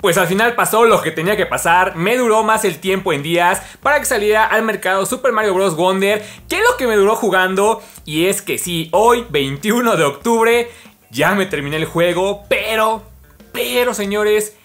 Pues al final pasó lo que tenía que pasar, me duró más el tiempo en días para que saliera al mercado Super Mario Bros. Wonder, que lo que me duró jugando, y es que sí, hoy 21 de octubre ya me terminé el juego, pero, pero señores,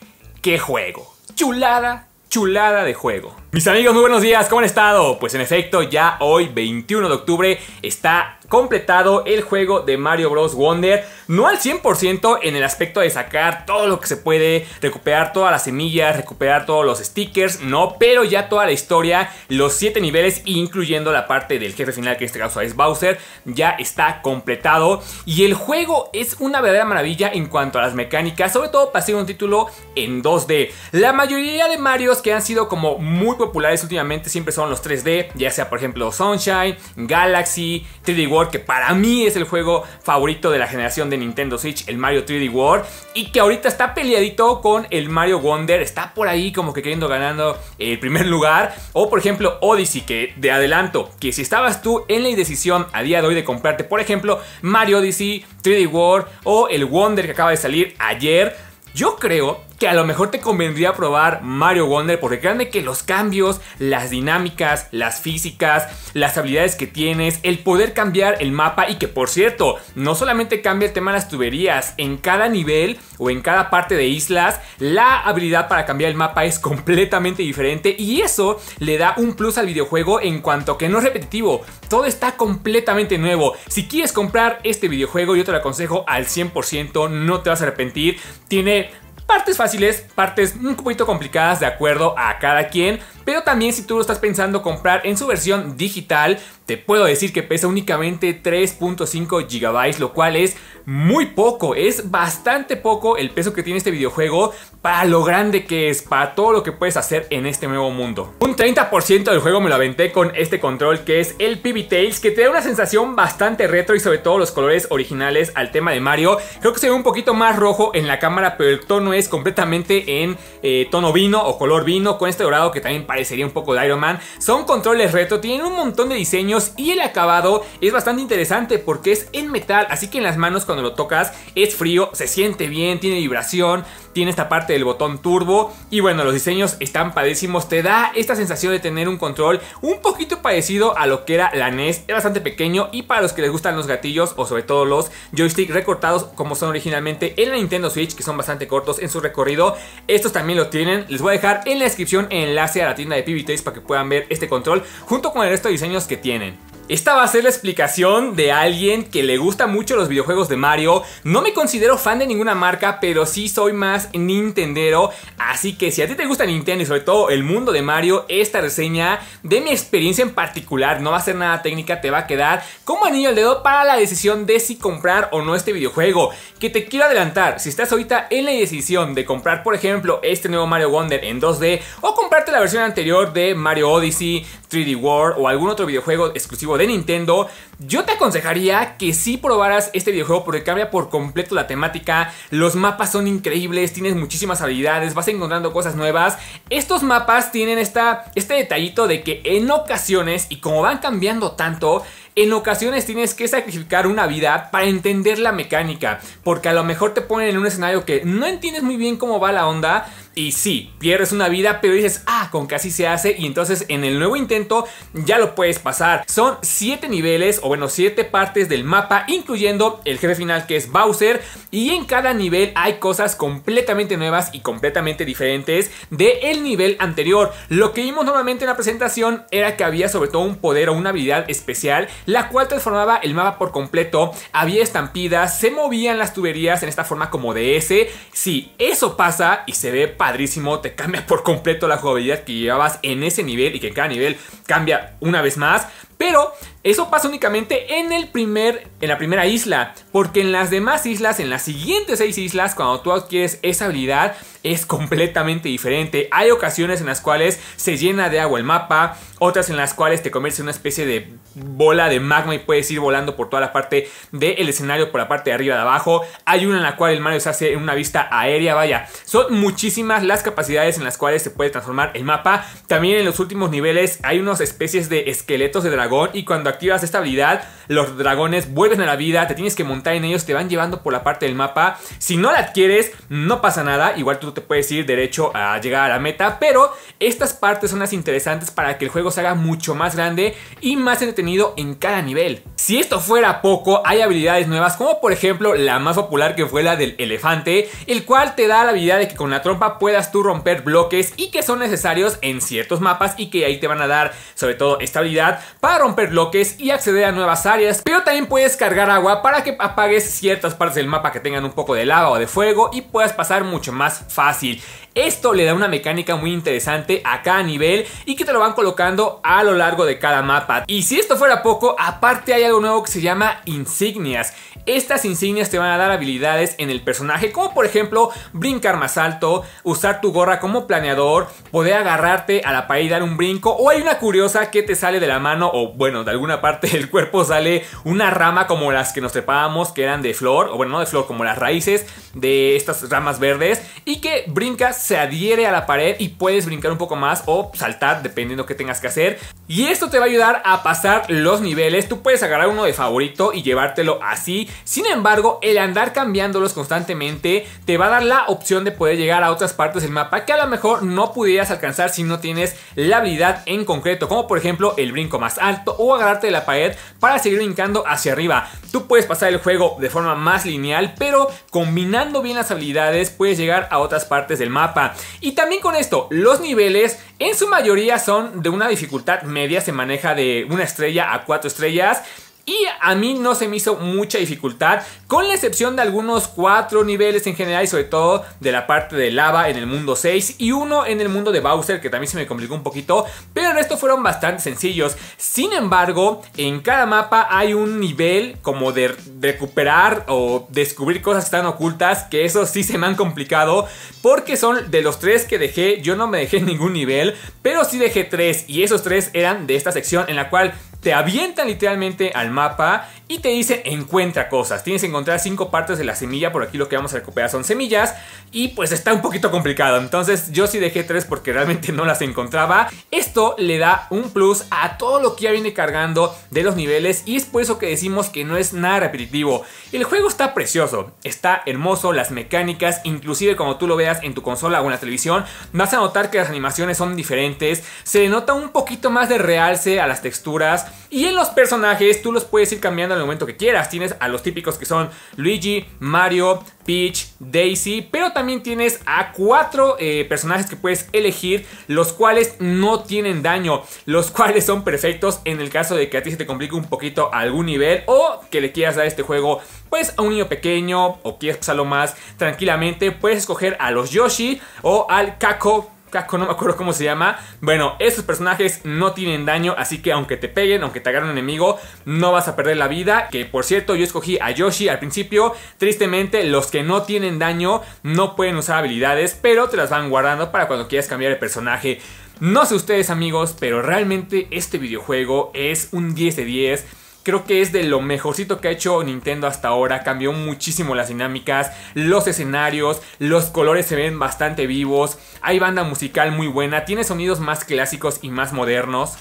qué juego, chulada, chulada de juego. Mis amigos, muy buenos días, ¿cómo han estado? Pues en efecto, ya hoy, 21 de octubre, está completado el juego de Mario Bros. Wonder, no al 100% en el aspecto de sacar todo lo que se puede, recuperar todas las semillas, recuperar todos los stickers, no, pero ya toda la historia, los 7 niveles, incluyendo la parte del jefe final que en este caso es Bowser, ya está completado y el juego es una verdadera maravilla en cuanto a las mecánicas, sobre todo para ser un título en 2D. La mayoría de Marios que han sido como muy populares últimamente siempre son los 3D, ya sea por ejemplo Sunshine, Galaxy, 3D World, que para mí es el juego favorito de la generación de Nintendo Switch, el Mario 3D World, y que ahorita está peleadito con el Mario Wonder, está por ahí como que queriendo ganando el primer lugar, o por ejemplo Odyssey, que de adelanto, que si estabas tú en la indecisión a día de hoy de comprarte, por ejemplo, Mario Odyssey, 3D World o el Wonder que acaba de salir ayer, yo creo que a lo mejor te convendría probar Mario Wonder porque créanme que los cambios, las dinámicas, las físicas, las habilidades que tienes, el poder cambiar el mapa y que por cierto, no solamente cambia el tema de las tuberías, en cada nivel o en cada parte de islas, la habilidad para cambiar el mapa es completamente diferente y eso le da un plus al videojuego en cuanto que no es repetitivo, todo está completamente nuevo. Si quieres comprar este videojuego yo te lo aconsejo al 100%, no te vas a arrepentir, tiene Partes fáciles, partes un poquito complicadas de acuerdo a cada quien, pero también si tú lo estás pensando comprar en su versión digital, te puedo decir que pesa únicamente 3.5 GB, lo cual es muy poco, es bastante poco el peso que tiene este videojuego para lo grande que es, para todo lo que puedes hacer en este nuevo mundo. Un 30% del juego me lo aventé con este control que es el PB Tails, que te da una sensación bastante retro y sobre todo los colores originales al tema de Mario. Creo que se ve un poquito más rojo en la cámara, pero el tono es completamente en eh, tono vino o color vino, con este dorado que también parecería un poco de Iron Man. Son controles retro, tienen un montón de diseño y el acabado es bastante interesante porque es en metal, así que en las manos cuando lo tocas es frío, se siente bien, tiene vibración, tiene esta parte del botón turbo y bueno, los diseños están padrísimos, te da esta sensación de tener un control un poquito parecido a lo que era la NES, es bastante pequeño y para los que les gustan los gatillos o sobre todo los joystick recortados como son originalmente en la Nintendo Switch, que son bastante cortos en su recorrido, estos también lo tienen, les voy a dejar en la descripción el enlace a la tienda de PBTs para que puedan ver este control junto con el resto de diseños que tienen. Esta va a ser la explicación de alguien que le gusta mucho los videojuegos de Mario. No me considero fan de ninguna marca, pero sí soy más Nintendero. Así que si a ti te gusta Nintendo y sobre todo el mundo de Mario, esta reseña de mi experiencia en particular, no va a ser nada técnica, te va a quedar como anillo al dedo para la decisión de si comprar o no este videojuego. Que te quiero adelantar, si estás ahorita en la decisión de comprar, por ejemplo, este nuevo Mario Wonder en 2D o comprarte la versión anterior de Mario Odyssey, 3D World o algún otro videojuego exclusivo de Nintendo, yo te aconsejaría que si probaras este videojuego porque cambia por completo la temática, los mapas son increíbles, tienes muchísimas habilidades, vas encontrando cosas nuevas. Estos mapas tienen esta, este detallito de que en ocasiones, y como van cambiando tanto, en ocasiones tienes que sacrificar una vida para entender la mecánica, porque a lo mejor te ponen en un escenario que no entiendes muy bien cómo va la onda, y sí, pierdes una vida, pero dices, ah, con casi se hace. Y entonces en el nuevo intento ya lo puedes pasar. Son 7 niveles, o bueno, 7 partes del mapa, incluyendo el jefe final que es Bowser. Y en cada nivel hay cosas completamente nuevas y completamente diferentes del el nivel anterior. Lo que vimos normalmente en la presentación era que había sobre todo un poder o una habilidad especial, la cual transformaba el mapa por completo. Había estampidas, se movían las tuberías en esta forma como de ese. Si eso pasa y se ve padrísimo, te cambia por completo la jugabilidad que llevabas en ese nivel y que cada nivel cambia una vez más. Pero eso pasa únicamente en, el primer, en la primera isla, porque en las demás islas, en las siguientes seis islas, cuando tú adquieres esa habilidad, es completamente diferente. Hay ocasiones en las cuales se llena de agua el mapa, otras en las cuales te conviertes en una especie de bola de magma y puedes ir volando por toda la parte del escenario, por la parte de arriba de abajo. Hay una en la cual el Mario se hace en una vista aérea, vaya. Son muchísimas las capacidades en las cuales se puede transformar el mapa. También en los últimos niveles hay unas especies de esqueletos de dragón y cuando activas esta habilidad los dragones vuelven a la vida, te tienes que montar en ellos, te van llevando por la parte del mapa. Si no la adquieres, no pasa nada, igual tú te puedes ir derecho a llegar a la meta, pero estas partes son las interesantes para que el juego se haga mucho más grande y más entretenido en cada nivel. Si esto fuera poco, hay habilidades nuevas como por ejemplo la más popular que fue la del elefante, el cual te da la habilidad de que con la trompa puedas tú romper bloques y que son necesarios en ciertos mapas y que ahí te van a dar sobre todo esta habilidad para romper bloques y acceder a nuevas áreas pero también puedes cargar agua para que apagues ciertas partes del mapa que tengan un poco de lava o de fuego y puedas pasar mucho más fácil. Esto le da una mecánica muy interesante a cada nivel y que te lo van colocando a lo largo de cada mapa. Y si esto fuera poco, aparte hay algo nuevo que se llama insignias. Estas insignias te van a dar habilidades en el personaje, como por ejemplo brincar más alto, usar tu gorra como planeador, poder agarrarte a la pared y dar un brinco, o hay una curiosa que te sale de la mano o bueno, de alguna parte del cuerpo sale una rama como las que nos trepábamos, que eran de flor, o bueno, no de flor, como las raíces de estas ramas verdes, y que brinca, se adhiere a la pared y puedes brincar un poco más o saltar, dependiendo que tengas que hacer. Y esto te va a ayudar a pasar los niveles, tú puedes agarrar uno de favorito y llevártelo así, sin embargo, el andar cambiándolos constantemente te va a dar la opción de poder llegar a otras partes del mapa que a lo mejor no pudieras alcanzar si no tienes la habilidad en concreto, como por ejemplo el brinco más alto o agarrarte de la pared para seguir brincando hacia arriba. Tú puedes pasar el juego de forma más lineal, pero combinando bien las habilidades puedes llegar a otras partes del mapa. Y también con esto, los niveles en su mayoría son de una dificultad media, se maneja de una estrella a cuatro estrellas y a mí no se me hizo mucha dificultad, con la excepción de algunos cuatro niveles en general y sobre todo de la parte de lava en el mundo 6 y uno en el mundo de Bowser que también se me complicó un poquito, pero el resto fueron bastante sencillos. Sin embargo, en cada mapa hay un nivel como de recuperar o descubrir cosas que están ocultas, que eso sí se me han complicado, porque son de los tres que dejé, yo no me dejé ningún nivel, pero sí dejé tres y esos tres eran de esta sección en la cual te avientan literalmente al mapa y te dice encuentra cosas. Tienes que encontrar cinco partes de la semilla, por aquí lo que vamos a recuperar son semillas y pues está un poquito complicado. Entonces yo sí dejé tres porque realmente no las encontraba. Esto le da un plus a todo lo que ya viene cargando de los niveles y es por eso que decimos que no es nada repetitivo. El juego está precioso, está hermoso, las mecánicas, inclusive como tú lo veas en tu consola o en la televisión, vas a notar que las animaciones son diferentes, se nota un poquito más de realce a las texturas, y en los personajes tú los puedes ir cambiando al momento que quieras. Tienes a los típicos que son Luigi, Mario, Peach, Daisy, pero también tienes a cuatro eh, personajes que puedes elegir, los cuales no tienen daño, los cuales son perfectos en el caso de que a ti se te complique un poquito algún nivel o que le quieras dar este juego pues a un niño pequeño o quieres usarlo más tranquilamente, puedes escoger a los Yoshi o al Kako no me acuerdo cómo se llama. Bueno, estos personajes no tienen daño, así que aunque te peguen, aunque te agarren un enemigo, no vas a perder la vida. Que por cierto, yo escogí a Yoshi al principio. Tristemente, los que no tienen daño no pueden usar habilidades, pero te las van guardando para cuando quieras cambiar de personaje. No sé ustedes amigos, pero realmente este videojuego es un 10 de 10 creo que es de lo mejorcito que ha hecho Nintendo hasta ahora. Cambió muchísimo las dinámicas, los escenarios, los colores se ven bastante vivos. Hay banda musical muy buena, tiene sonidos más clásicos y más modernos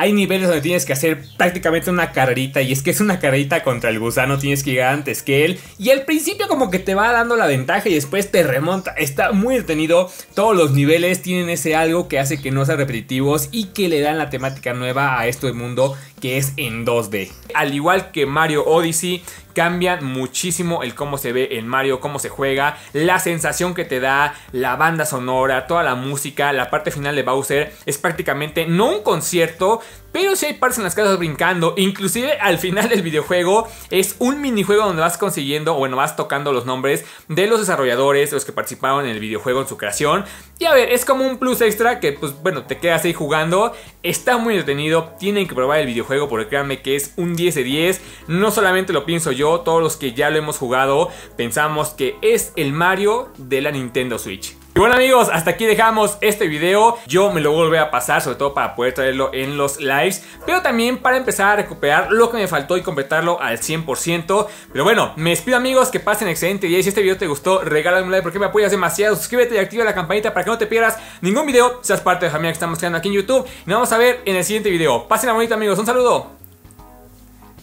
hay niveles donde tienes que hacer prácticamente una carrerita y es que es una carrerita contra el gusano, tienes que llegar antes que él y al principio como que te va dando la ventaja y después te remonta, está muy detenido, todos los niveles tienen ese algo que hace que no sean repetitivos y que le dan la temática nueva a esto del mundo que es en 2D. Al igual que Mario Odyssey, Cambia muchísimo el cómo se ve en Mario, cómo se juega, la sensación que te da, la banda sonora, toda la música, la parte final de Bowser es prácticamente no un concierto, pero si hay partes en las casas brincando, inclusive al final del videojuego es un minijuego donde vas consiguiendo, bueno, vas tocando los nombres de los desarrolladores, los que participaron en el videojuego en su creación. Y a ver, es como un plus extra que pues bueno, te quedas ahí jugando, está muy entretenido, tienen que probar el videojuego porque créanme que es un 10 de 10, no solamente lo pienso yo, todos los que ya lo hemos jugado pensamos que es el Mario de la Nintendo Switch. Y bueno amigos, hasta aquí dejamos este video. Yo me lo volveré a pasar, sobre todo para poder traerlo en los lives. Pero también para empezar a recuperar lo que me faltó y completarlo al 100%. Pero bueno, me despido amigos, que pasen excelente día. Y si este video te gustó, regálame un like porque me apoyas demasiado. Suscríbete y activa la campanita para que no te pierdas ningún video. Seas parte de la familia que estamos creando aquí en YouTube. Y nos vamos a ver en el siguiente video. Pasen la bonita amigos, un saludo.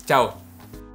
Chao.